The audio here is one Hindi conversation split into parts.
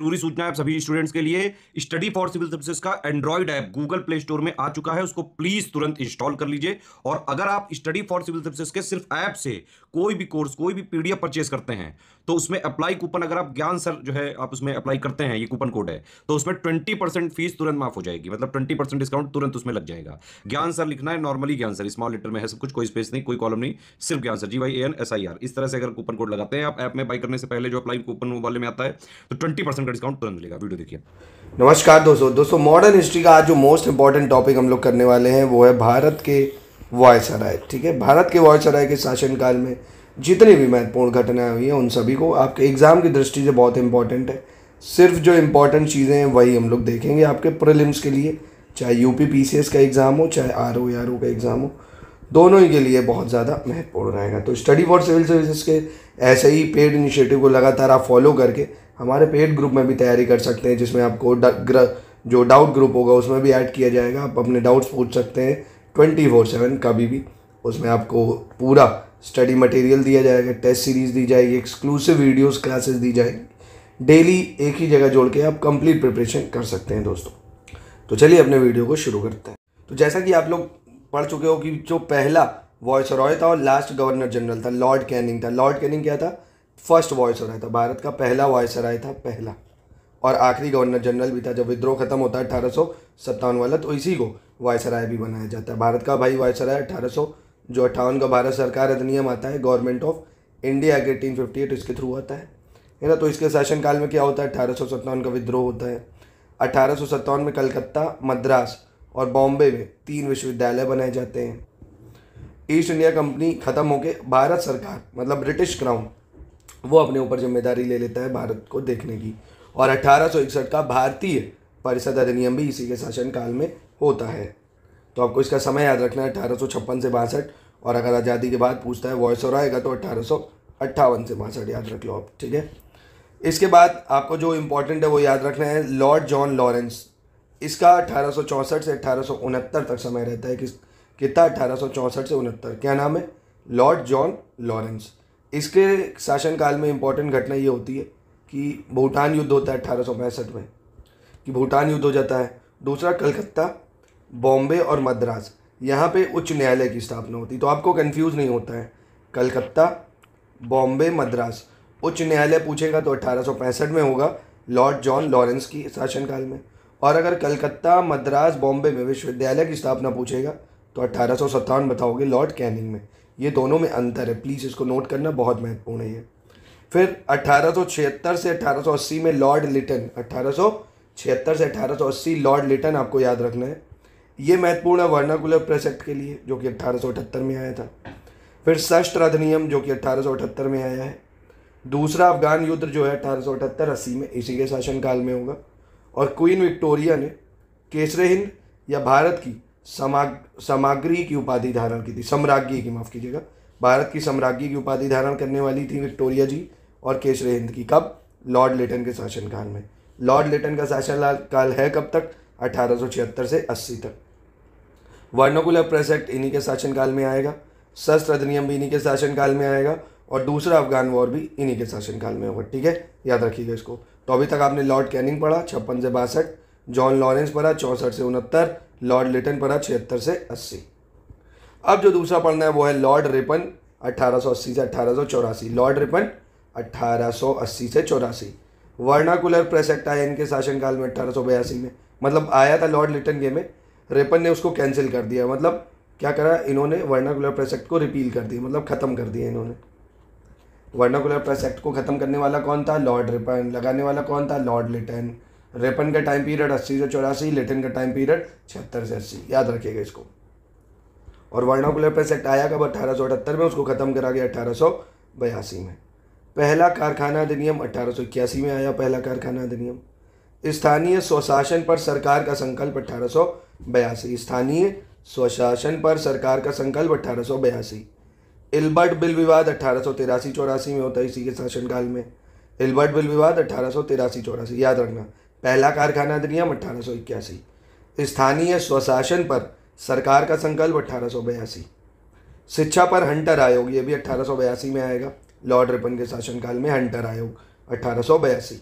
जरूरी सूचना है सभी स्टूडेंट्स के लिए स्टडी फॉर सिविल सर्विसेज का android app Google Play Store में आ चुका है उसको प्लीज तुरंत इंस्टॉल कर लीजिए और अगर आप स्टडी फॉर सिविल सर्विसेज के सिर्फ ऐप से कोई भी कोर्स कोई भी पीडीएफ परचेज करते हैं तो उसमें अप्लाई कूपन अगर आप ज्ञान सर जो है आप उसमें अप्लाई करते हैं ये कूपन कोड है तो उसमें ट्वेंटी परसेंट फीस तुरंत माफ हो जाएगी मतलब ट्वेंटी परसेंट डिस्काउंट तुरंत उसमें लग जाएगा ज्ञान सर लिखना है नॉर्मली ज्ञान सर स्मॉल लेटर में है सब कुछ कोई स्पेस नहीं कोई कॉलम नहीं सिर्फ ज्ञान sir ji Y N S I R इस तरह से अगर कूपन कोड लगाते हैं आप ऐप में बाई करने से पहले जो अप्लाई कूपन वाले में आता है तो ट्वेंटी का डिस्काउंट तुरंत मिलेगा वीडियो देखिए नमस्कार दोस्तों दोस्तों मॉडर्न हिस्ट्री का आज जो मोस्ट इंपॉर्टेंट टॉपिक हम लोग करने वाले हैं वो है भारत के वॉयस ठीक है भारत के वॉयस के शासनकाल में जितनी भी महत्वपूर्ण घटनाएं हुई हैं उन सभी को आपके एग्ज़ाम की दृष्टि से बहुत इंपॉर्टेंट है सिर्फ जो इम्पॉर्टेंट चीज़ें हैं वही हम लोग देखेंगे आपके प्रिलिम्स के लिए चाहे यूपी पीसीएस का एग्ज़ाम हो चाहे आर ओ का एग्ज़ाम हो दोनों ही के लिए बहुत ज़्यादा महत्वपूर्ण रहेगा तो स्टडी फॉर सिविल सर्विसेज के ऐसे ही पेड इनिशिएटिव को लगातार आप फॉलो करके हमारे पेड ग्रुप में भी तैयारी कर सकते हैं जिसमें आपको जो डाउट ग्रुप होगा उसमें भी ऐड किया जाएगा आप अपने डाउट्स पूछ सकते हैं ट्वेंटी फोर सेवन कभी भी उसमें आपको पूरा स्टडी मटेरियल दिया जाएगा टेस्ट सीरीज़ दी जाएगी एक्सक्लूसिव वीडियोस क्लासेस दी जाएगी डेली एक ही जगह जोड़ के आप कंप्लीट प्रिपरेशन कर सकते हैं दोस्तों तो चलिए अपने वीडियो को शुरू करते हैं तो जैसा कि आप लोग पढ़ चुके हो कि जो पहला वॉइस रॉय था और लास्ट गवर्नर जनरल था लॉर्ड कैनिंग था लॉर्ड कैनिंग क्या था फर्स्ट वॉइस रॉय था भारत का पहला वॉइस रॉय था पहला और आखिरी गवर्नर जनरल भी था जब विद्रोह खत्म होता है अठारह वाला तो इसी को वायसराय भी बनाया जाता है भारत का भाई वायसराय अठारह जो अट्ठावन का भारत सरकार अधिनियम आता है गवर्नमेंट ऑफ इंडिया के एटीन फिफ्टी एट इसके थ्रू आता है है ना तो इसके शासनकाल में क्या होता है अठारह का विद्रोह होता है अठारह में कलकत्ता मद्रास और बॉम्बे में तीन विश्वविद्यालय बनाए जाते हैं ईस्ट इंडिया कंपनी ख़त्म होकर भारत सरकार मतलब ब्रिटिश क्राउन वो अपने ऊपर जिम्मेदारी ले लेता है भारत को देखने की और अठारह का भारतीय परिषद अधिनियम भी इसी के शासनकाल में होता है तो आपको इसका समय याद रखना है अठारह से बासठ और अगर आज़ादी के बाद पूछता है वॉइस और आएगा तो अठारह से बासठ याद रख लो आप ठीक है इसके बाद आपको जो इम्पोर्टेंट है वो याद रखना है लॉर्ड जॉन लॉरेंस इसका अठारह से अठारह तक समय रहता है किस किता अठारह से उनहत्तर क्या नाम है लॉर्ड जॉन लॉरेंस इसके शासनकाल में इंपॉर्टेंट घटना ये होती है कि भूटान युद्ध होता है अठारह में कि भूटान युद्ध हो जाता है दूसरा कलकत्ता बॉम्बे और मद्रास यहाँ पे उच्च न्यायालय की स्थापना होती तो आपको कंफ्यूज नहीं होता है कलकत्ता बॉम्बे मद्रास उच्च न्यायालय पूछेगा तो अठारह में होगा लॉर्ड जॉन लॉरेंस की शासनकाल में और अगर कलकत्ता मद्रास बॉम्बे में विश्वविद्यालय की स्थापना पूछेगा तो अट्ठारह बताओगे लॉर्ड कैनिंग में ये दोनों में अंतर है प्लीज़ इसको नोट करना बहुत महत्वपूर्ण है ये फिर छिहत्तर से अस्सी में लॉर्ड लिटन छिहत्तर से अस्सी लॉर्ड लिटन आपको याद रखना है ये महत्वपूर्ण है वर्नाकुलर प्रेस के लिए जो कि अठहत्तर में आया था फिर शस्त्र अधिनियम जो कि अठहत्तर में आया है दूसरा अफगान युद्ध जो है अट्ठारह सौ में इसी के शासनकाल में होगा और क्वीन विक्टोरिया ने केसरे हिंद या भारत की समाग समाग्री की उपाधि धारण की थी सम्राज्ञी की माफ़ कीजिएगा भारत की सम्राज्ञी की उपाधि धारण करने वाली थी विक्टोरिया जी और केसरे हिंद की कब लॉर्ड लिटन के शासनकाल में लॉर्ड लिटन का शासन काल है कब तक अठारह से अस्सी तक वर्णकुल प्रेस एक्ट इन्हीं के शासनकाल में आएगा शस्त्र अधिनियम भी इन्हीं के शासनकाल में आएगा और दूसरा अफगान वॉर भी इन्हीं के शासनकाल में होगा ठीक है याद रखिएगा इसको तो अभी तक आपने लॉर्ड कैनिंग पढ़ा छप्पन से बासठ जॉन लॉरेंस पढ़ा चौंसठ से उनहत्तर लॉर्ड लिटन पढ़ा छिहत्तर से अस्सी अब जो दूसरा पढ़ना है वो है लॉर्ड रिपन अस्सी से अट्ठारह लॉर्ड रिपन अस्सी से चौरासी वर्णाकुलर प्रेस एक्ट आया इनके शासनकाल में अट्ठारह में मतलब आया था लॉर्ड लिटन के में रेपन ने उसको कैंसिल कर दिया मतलब क्या करा इन्होंने वर्णाकुलर प्रेस एक्ट को रिपील कर दिया मतलब ख़त्म कर दिया इन्होंने वर्नाकुलर प्रेस एक्ट को ख़त्म करने वाला कौन था लॉर्ड रिपन लगाने वाला कौन था लॉर्ड लिटन रिपन का टाइम पीरियड अस्सी से चौरासी लिटन का टाइम पीरियड छिहत्तर से अस्सी याद रखिएगा इसको और वर्नाकुलर प्रेस एक्ट आया कब अठारह में उसको ख़त्म करा गया अठारह सौ बयासी में पहला कारखाना अधिनियम अठारह में आया पहला कारखाना अधिनियम स्थानीय स्वशासन पर सरकार का संकल्प अठारह स्थानीय स्वशासन पर सरकार का संकल्प अठारह इल्बर्ट बिल विवाद अठारह सौ तिरासी चौरासी में होता है इसी के शासनकाल में इल्बर्ट बिल विवाद अठारह सौ तिरासी चौरासी याद रखना पहला कारखाना अधिनियम अठारह सौ इक्यासी स्थानीय स्वशासन पर सरकार का संकल्प अठारह सौ बयासी शिक्षा पर हंटर आयोग ये भी अठारह सौ बयासी में आएगा लॉर्ड रिपन के शासनकाल में हंटर आयोग अठारह सौ बयासी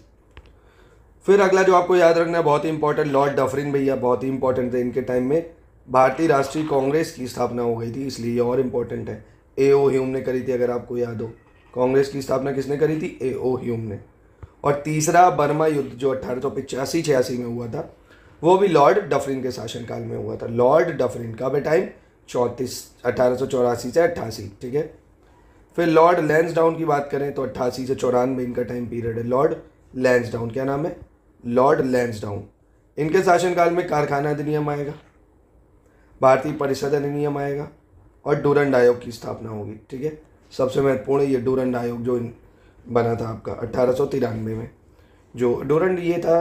फिर अगला जो आपको याद रखना है बहुत ही इंपॉर्टेंट लॉर्ड डफरिन भैया बहुत ही इंपॉर्टेंट थे इनके टाइम में भारतीय राष्ट्रीय कांग्रेस की स्थापना हो गई थी इसलिए और इम्पोर्टेंट है ए ओ ह्यूम ने करी थी अगर आपको याद हो कांग्रेस की स्थापना किसने करी थी ए ओ ह्यूम ने और तीसरा बर्मा युद्ध जो अट्ठारह सौ पिचासी छियासी में हुआ था वो भी लॉर्ड डफरिन के शासनकाल में हुआ था लॉर्ड डफरिन का भी टाइम चौंतीस अठारह सौ चौरासी से अट्ठासी ठीक है फिर लॉर्ड लैंस डाउन की बात करें तो अट्ठासी से चौरानवे इनका टाइम पीरियड है लॉर्ड लैंस डाउन क्या नाम है लॉर्ड लैंस डाउन इनके शासनकाल में कारखाना अधिनियम आएगा भारतीय परिषद अधिनियम आएगा और डूरंड आयोग की स्थापना होगी ठीक है सबसे महत्वपूर्ण ये डूरंड आयोग जो बना था आपका अट्ठारह में जो डूरंड ये था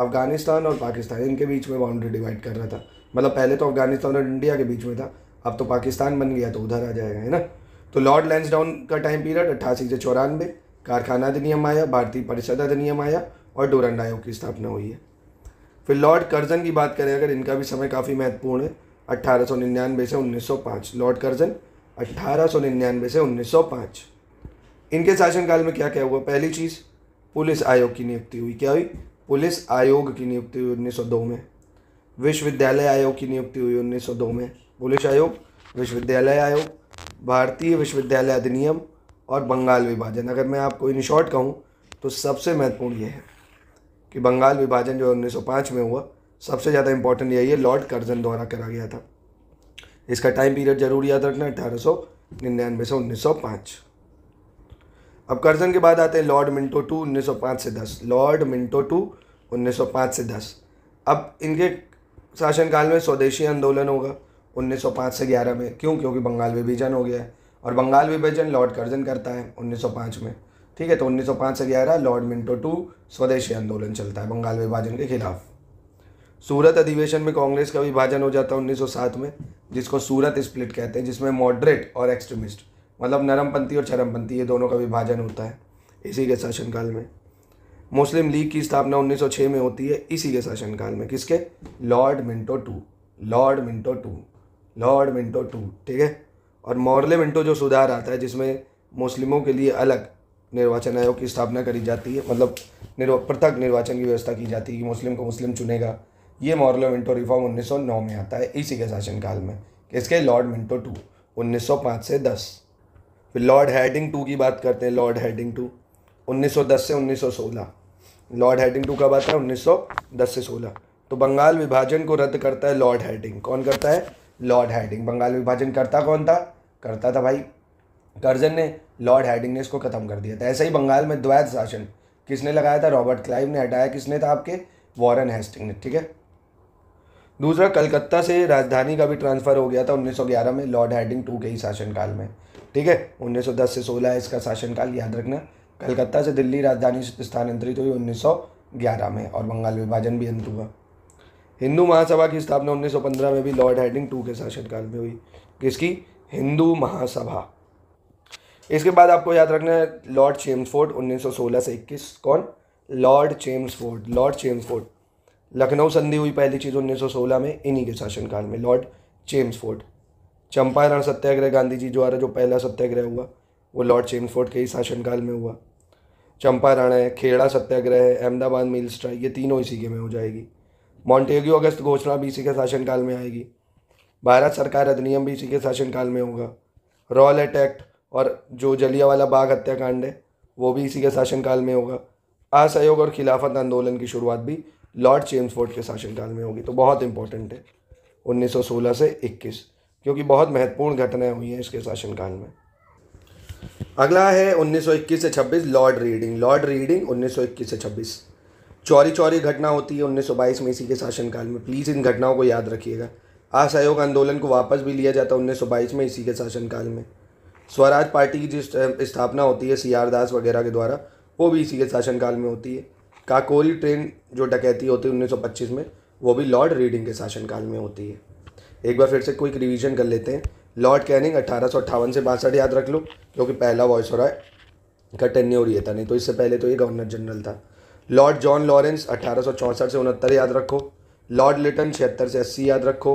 अफ़गानिस्तान और पाकिस्तान इनके बीच में बाउंड्री डिवाइड कर रहा था मतलब पहले तो अफ़गानिस्तान और इंडिया के बीच में था अब तो पाकिस्तान बन गया तो उधर आ जाएगा है ना तो लॉर्ड लैंसडाउन का टाइम पीरियड अट्ठासी से चौरानवे कारखाना अधिनियम आया भारतीय परिषद अधिनियम आया और डोरंड आयोग की स्थापना हुई है फिर लॉर्ड कर्जन की बात करें अगर इनका भी समय काफ़ी महत्वपूर्ण है 1899 से 1905 लॉर्ड कर्जन 1899 से 1905 इनके शासनकाल में क्या क्या हुआ पहली चीज़ पुलिस आयोग की नियुक्ति हुई क्या हुई पुलिस आयोग की नियुक्ति हुई 1902 में विश्वविद्यालय आयोग की नियुक्ति हुई 1902 में पुलिस आयोग विश्वविद्यालय आयोग भारतीय विश्वविद्यालय अधिनियम और बंगाल विभाजन अगर मैं आपको इन शॉर्ट कहूँ तो सबसे महत्वपूर्ण ये है कि बंगाल विभाजन जो 1905 में हुआ सबसे ज़्यादा इंपॉर्टेंट यही है लॉर्ड कर्जन द्वारा करा गया था इसका टाइम पीरियड जरूर याद रखना अठारह सौ निन्यानवे से उन्नीस सौ पाँच अब कर्जन के बाद आते हैं लॉर्ड मिंटो टू उन्नीस सौ पाँच से दस लॉर्ड मिंटो टू उन्नीस सौ पाँच से दस अब इनके शासनकाल में स्वदेशी आंदोलन होगा उन्नीस सौ पाँच से ग्यारह में क्यों क्योंकि बंगाल विभाजन हो गया है और बंगाल विभाजन लॉर्ड कर्जन करता है उन्नीस सौ पाँच में ठीक है तो उन्नीस सौ पाँच से ग्यारह लॉर्ड मिंटो टू स्वदेशी आंदोलन चलता है बंगाल विभाजन के खिलाफ सूरत अधिवेशन में कांग्रेस का विभाजन हो जाता है 1907 में जिसको सूरत स्प्लिट कहते हैं जिसमें मॉडरेट और एक्सट्रीमिस्ट मतलब नरमपंथी और चरमपंथी ये दोनों का विभाजन होता है इसी के शासनकाल में मुस्लिम लीग की स्थापना 1906 में होती है इसी के शासनकाल में किसके lord Minto two lord Minto two lord Minto two ठीक है और मॉर्ले मिंटो जो सुधार आता है जिसमें मुस्लिमों के लिए अलग निर्वाचन आयोग की स्थापना करी जाती है मतलब निर्व पृथक निर्वाचन की व्यवस्था की जाती है कि मुस्लिम को मुस्लिम चुनेगा ये मॉरलो मिंटो रिफॉर्म 1909 में आता है इसी के शासनकाल में इसके लॉर्ड मिंटो टू 1905 से 10 फिर लॉर्ड हैडिंग टू की बात करते हैं लॉर्ड हैडिंग टू 1910 से 1916 लॉर्ड हैडिंग टू कब आता है 1910 से 16 तो बंगाल विभाजन को रद्द करता है लॉर्ड हैडिंग कौन करता है लॉर्ड हैडिंग बंगाल विभाजन करता कौन था करता था भाई कर्जन ने लॉर्ड हैडिंग ने इसको ख़त्म कर दिया था ऐसा ही बंगाल में द्वैत शासन किसने लगाया था रॉबर्ट क्लाइव ने हटाया किसने था आपके वॉरन हेस्टिंग ने ठीक है दूसरा कलकत्ता से राजधानी का भी ट्रांसफ़र हो गया था 1911 में लॉर्ड हैडिंग टू के ही शासनकाल में ठीक है 1910 से 16 इसका शासनकाल याद रखना कलकत्ता से दिल्ली राजधानी स्थानांतरित हुई 1911 में और बंगाल विभाजन भी अंत हुआ हिंदू महासभा की स्थापना 1915 में भी लॉर्ड हैडिंग टू के शासनकाल में हुई किसकी हिंदू महासभा इसके बाद आपको याद रखना है लॉर्ड चेम्सफोर्ड 1916 से 21 कौन lord Chelmsford lord Chelmsford Lucknow संधि हुई पहली चीज़ 1916 में इन्हीं के शासनकाल में लॉर्ड चेम्स फोर्ट चंपारण सत्याग्रह गांधी जी द्वारा जो पहला सत्याग्रह हुआ वो लॉर्ड चेम्स फोर्ट के ही शासनकाल में हुआ चंपारण है खेड़ा सत्याग्रह है अहमदाबाद मिल स्ट्राइक ये तीनों इसी के में हो जाएगी मॉन्टेग्यू अगस्त घोषणा भी इसी के शासनकाल में आएगी भारत सरकार अधिनियम भी इसी के शासनकाल में होगा रॉयल एक्ट और जो जलियावाला बाग हत्याकांड है वो भी इसी के शासनकाल में होगा असहयोग और खिलाफत आंदोलन की शुरुआत भी लॉर्ड चेम्सफोर्ड के शासनकाल में होगी तो बहुत इंपॉर्टेंट है 1916 से 21 क्योंकि बहुत महत्वपूर्ण घटनाएं हुई हैं इसके शासनकाल में अगला है 1921 से 26 लॉर्ड रीडिंग लॉर्ड रीडिंग 1921 से 26 चौरी चौरी घटना होती है 1922 में इसी के शासनकाल में प्लीज़ इन घटनाओं को याद रखिएगा असहयोग आंदोलन को वापस भी लिया जाता है 1922 में इसी के शासनकाल में स्वराज पार्टी की जिस स्थापना होती है सी आर दास वगैरह के द्वारा वो भी इसी के शासनकाल में होती है काकोरी ट्रेन जो डकैती होती है उन्नीस में वो भी लॉर्ड रीडिंग के शासनकाल में होती है एक बार फिर से क्विक रिवीजन कर लेते हैं लॉर्ड कैनिंग अठारह से बासठ याद रख लो क्योंकि पहला वॉइस रॉय का हो रही था नहीं तो इससे पहले तो ये गवर्नर जनरल था लॉर्ड जॉन लॉरेंस अठारह से उनहत्तर याद रखो लॉर्ड लिटन छिहत्तर से अस्सी याद रखो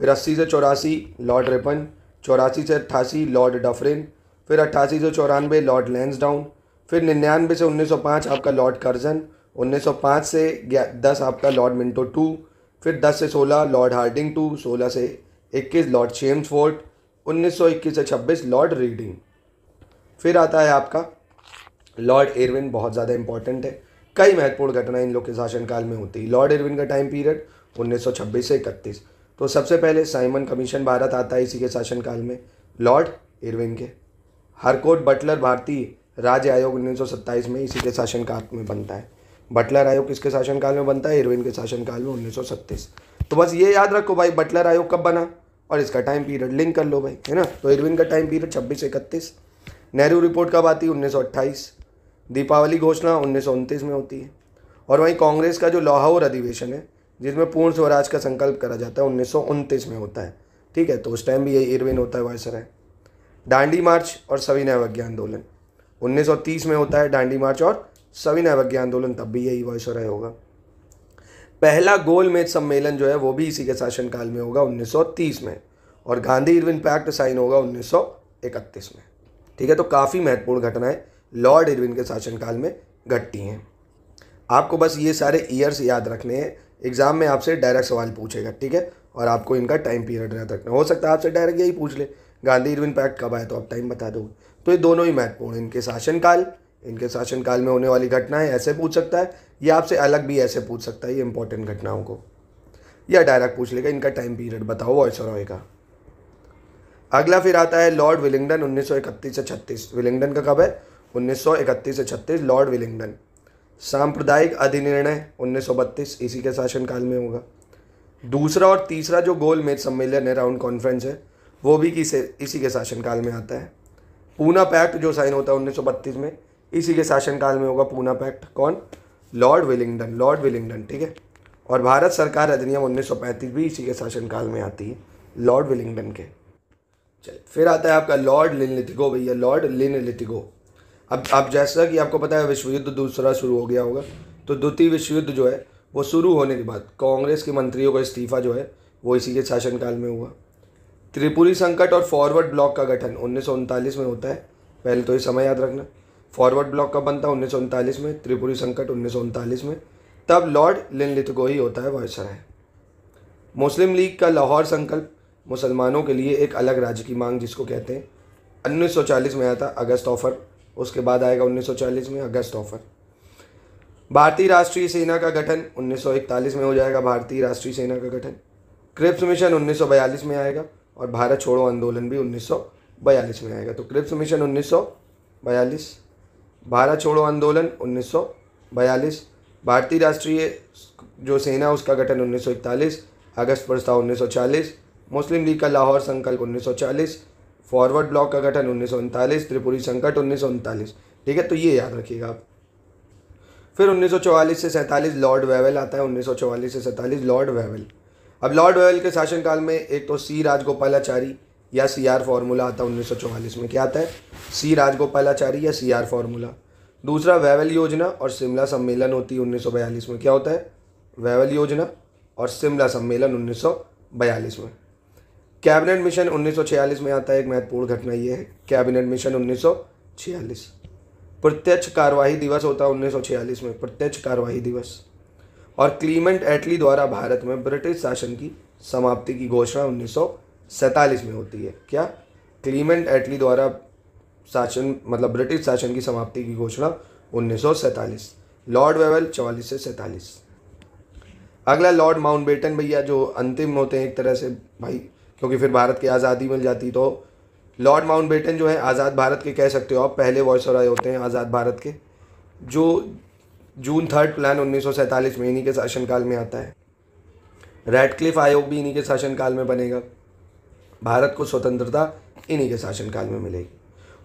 फिर अस्सी से चौरासी लॉर्ड रिपन चौरासी से अट्ठासी लॉर्ड डफरिन फिर अट्ठासी से चौरानवे लॉर्ड लैंसडाउन फिर निन्यानवे से 1905 आपका लॉर्ड कर्जन 1905 से 10 आपका लॉर्ड मिंटो टू फिर 10 से 16 लॉर्ड हार्डिंग टू 16 से 21 लॉर्ड शेम्स फोर्ट 1921 से 26 लॉर्ड रीडिंग फिर आता है आपका लॉर्ड एरविन बहुत ज़्यादा इंपॉर्टेंट है कई महत्वपूर्ण घटनाएं इन लोग के शासनकाल में होती है लॉर्ड एरविन का टाइम पीरियड 1926 से इकतीस तो सबसे पहले साइमन कमीशन भारत आता है इसी के शासनकाल में लॉर्ड इरविन के हरकोट बटलर भारतीय राज्य आयोग 1927 में इसी के शासनकाल में बनता है बटलर आयोग किसके शासनकाल में बनता है इरविन के शासनकाल में उन्नीस तो बस ये याद रखो भाई बटलर आयोग कब बना और इसका टाइम पीरियड लिंक कर लो भाई है ना तो इरविन का टाइम पीरियड छब्बीस इकतीस नेहरू रिपोर्ट कब आती है उन्नीस सौ दीपावली घोषणा उन्नीस सौ उनतीस में होती है और वहीं कांग्रेस का जो लाहौर अधिवेशन है जिसमें पूर्ण स्वराज का संकल्प करा जाता है उन्नीस सौ उनतीस में होता है ठीक है तो उस टाइम भी यही इरविन होता है है दांडी मार्च और सविनय अवज्ञा आंदोलन तीस में होता है दांडी मार्च और सविनय अवज्ञा आंदोलन तब भी यही वॉइस रहे होगा पहला गोलमेज सम्मेलन जो है वो भी इसी के शासनकाल में होगा 1930 में और गांधी इरविन पैक्ट साइन होगा 1931 में ठीक है तो काफ़ी महत्वपूर्ण घटनाएं लॉर्ड इरविन के शासनकाल में घटती हैं आपको बस ये सारे ईयर्स याद रखने हैं एग्जाम में आपसे डायरेक्ट सवाल पूछेगा ठीक है और आपको इनका टाइम पीरियड याद रखना हो सकता है आपसे डायरेक्ट यही पूछ ले गांधी इरविन पैक्ट कब आया तो आप टाइम बता दोगे तो ये दोनों ही महत्वपूर्ण इनके शासनकाल इनके शासनकाल में होने वाली घटनाएं ऐसे पूछ सकता है या आपसे अलग भी ऐसे पूछ सकता है ये इंपॉर्टेंट घटनाओं को या डायरेक्ट पूछ लेगा इनका टाइम पीरियड बताओ वॉइस रॉय का अगला फिर आता है लॉर्ड विलिंगडन उन्नीस से छत्तीस विलिंगडन का कब है उन्नीस से छत्तीस लॉर्ड विलिंगडन सांप्रदायिक अधिनिर्णय उन्नीस इसी के शासनकाल में होगा दूसरा और तीसरा जो गोल मेज सम्मेलन है राउंड कॉन्फ्रेंस है वो भी किसे इसी के शासनकाल में आता है पूना पैक्ट जो साइन होता है उन्नीस में इसी के शासनकाल में होगा पूना पैक्ट कौन लॉर्ड विलिंगडन लॉर्ड विलिंगडन ठीक है और भारत सरकार अधिनियम उन्नीस भी इसी के शासनकाल में आती है लॉर्ड विलिंगडन के चलिए फिर आता है आपका लॉर्ड लिन लिथिगो भैया लॉर्ड लिन लिथिगो अब अब जैसा कि आपको पता है विश्व युद्ध दूसरा शुरू हो गया होगा तो द्वितीय विश्व युद्ध जो है वो शुरू होने के बाद कांग्रेस के मंत्रियों का इस्तीफा जो है वो इसी के शासनकाल में हुआ त्रिपुरी संकट और फॉरवर्ड ब्लॉक का गठन उन्नीस में होता है पहले तो ये समय याद रखना फॉरवर्ड ब्लॉक कब बनता है उन्नीस में त्रिपुरी संकट उन्नीस में तब लॉर्ड लिनलिथगो ही होता है वायसराय मुस्लिम लीग का लाहौर संकल्प मुसलमानों के लिए एक अलग राज्य की मांग जिसको कहते हैं 1940 में आया था अगस्त ऑफर उसके बाद आएगा 1940 में अगस्त ऑफर भारतीय राष्ट्रीय सेना का गठन 1941 में हो जाएगा भारतीय राष्ट्रीय सेना का गठन क्रिप्स मिशन 1942 में आएगा और भारत छोड़ो आंदोलन भी 1942 में आएगा तो क्रिप्स मिशन 1942 भारत छोड़ो आंदोलन 1942 भारतीय राष्ट्रीय जो सेना उसका गठन 1941 अगस्त प्रस्ताव 1940 मुस्लिम लीग का लाहौर संकल्प 1940 फॉरवर्ड ब्लॉक का गठन उन्नीस त्रिपुरी संकट उन्नीस ठीक है तो ये याद रखिएगा आप फिर 1944 से सैंतालीस लॉर्ड वेवल आता है 1944 से सैंतालीस लॉर्ड वेवल अब लॉर्ड वेवल के शासनकाल में एक तो सी राजगोपालाचारी या सी आर फार्मूला आता है उन्नीस में क्या आता है सी राजगोपालाचारी या सी आर फार्मूला दूसरा वैवल योजना और शिमला सम्मेलन होती है उन्नीस में क्या होता है वैवल योजना और शिमला सम्मेलन उन्नीस में कैबिनेट मिशन छियालीस में आता है एक महत्वपूर्ण घटना ये है कैबिनेट मिशन छियालीस प्रत्यक्ष कार्यवाही दिवस होता है छियालीस में प्रत्यक्ष कार्यवाही दिवस और क्लीमेंट एटली द्वारा भारत में ब्रिटिश शासन की समाप्ति की घोषणा उन्नीस सैंतालीस में होती है क्या क्लीमेंट एटली द्वारा शासन मतलब ब्रिटिश शासन की समाप्ति की घोषणा 1947 लॉर्ड वेवल चवालीस से सैंतालीस अगला लॉर्ड माउंटबेटन भैया जो अंतिम होते हैं एक तरह से भाई क्योंकि फिर भारत की आज़ादी मिल जाती तो लॉर्ड माउंटबेटन जो है आज़ाद भारत के कह सकते हो आप पहले वॉइस रॉय होते हैं आज़ाद भारत के जो जून थर्ड प्लान उन्नीस में इन्हीं के शासनकाल में आता है रेडक्लिफ आयोग भी इन्हीं के शासनकाल में बनेगा भारत को स्वतंत्रता इन्हीं के शासनकाल में मिलेगी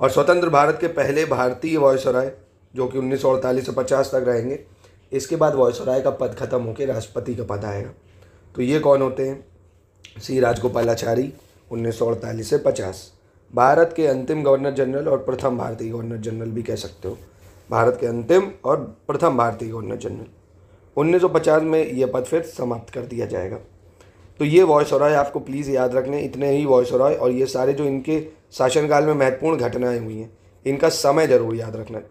और स्वतंत्र भारत के पहले भारतीय राय जो कि उन्नीस से पचास तक रहेंगे इसके बाद राय का पद खत्म होकर राष्ट्रपति का पद आएगा तो ये कौन होते हैं सी राजगोपालाचारी उन्नीस से पचास भारत के अंतिम गवर्नर जनरल और प्रथम भारतीय गवर्नर जनरल भी कह सकते हो भारत के अंतिम और प्रथम भारतीय गवर्नर जनरल 1950 में यह पद फिर समाप्त कर दिया जाएगा तो ये वॉइस है आपको प्लीज़ याद रखने इतने ही वॉइस है और ये सारे जो इनके शासनकाल में महत्वपूर्ण घटनाएं हुई हैं इनका समय ज़रूर याद रखना